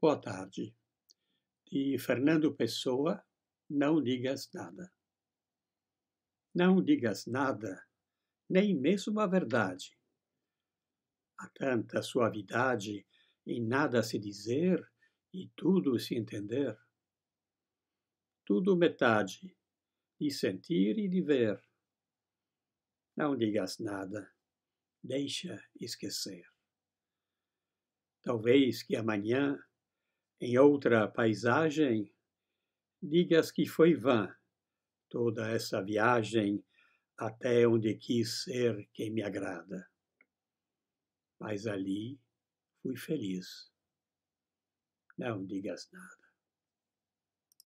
Boa tarde. De Fernando Pessoa, Não Digas Nada. Não digas nada, nem mesmo a verdade. Há tanta suavidade em nada se dizer e tudo se entender. Tudo metade, de sentir e de ver. Não digas nada, deixa esquecer. Talvez que amanhã em outra paisagem, digas que foi vã toda essa viagem até onde quis ser quem me agrada. Mas ali fui feliz. Não digas nada.